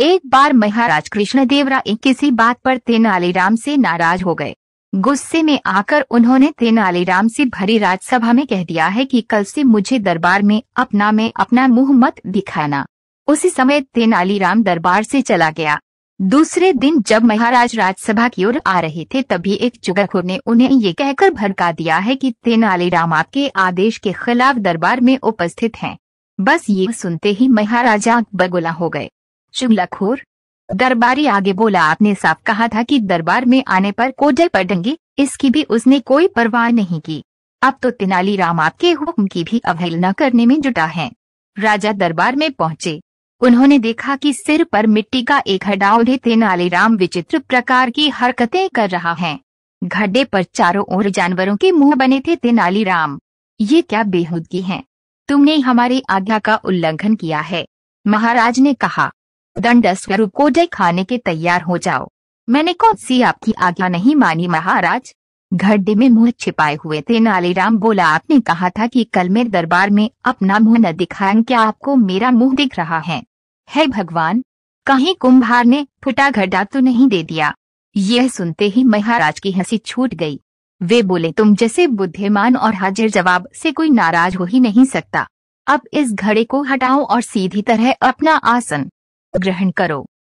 एक बार महाराज कृष्णदेव राय किसी बात पर तेनालीराम से नाराज हो गए गुस्से में आकर उन्होंने तेनालीराम से भरी राज्यसभा में कह दिया है कि कल से मुझे दरबार में अपना में अपना मुंह मत दिखाना उसी समय तेनालीराम दरबार से चला गया दूसरे दिन जब महाराज राज्यसभा की ओर आ रहे थे तभी एक चुगलखोर ने उन्हें ये कहकर भड़का दिया है कि तेनालीराम आपके आदेश के खिलाफ दरबार में उपस्थित हैं। बस ये सुनते ही महाराजा बगुला हो गए शुमलाखोर दरबारी आगे बोला आपने साफ कहा था कि दरबार में आने पर कोडल पड़ेंगी इसकी भी उसने कोई परवाह नहीं की अब तो तेनालीराम आपके हुक्म की भी अवहेलना करने में जुटा है राजा दरबार में पहुंचे उन्होंने देखा कि सिर पर मिट्टी का एक हड्डा उड़े तेनालीराम विचित्र प्रकार की हरकतें कर रहा है घड्ढे पर चारों ओर जानवरों के मुंह बने थे तेनालीराम ये क्या बेहूदगी है तुमने हमारी आज्ञा का उल्लंघन किया है महाराज ने कहा दंड स्वरूप को जय खाने के तैयार हो जाओ मैंने कौन सी आपकी आज्ञा नहीं मानी महाराज घड्डे में मुंह छिपाए हुए थे नालीराम बोला आपने कहा था कि कल मेरे दरबार में अपना मुंह न दिखाएं क्या आपको मेरा मुंह दिख रहा है हे भगवान कहीं कुंभार ने फुटा घड्डा तो नहीं दे दिया यह सुनते ही महाराज की हंसी छूट गई वे बोले तुम जैसे बुद्धिमान और हाजिर जवाब से कोई नाराज हो ही नहीं सकता अब इस घड़े को हटाओ और सीधी तरह अपना आसन ग्रहण करो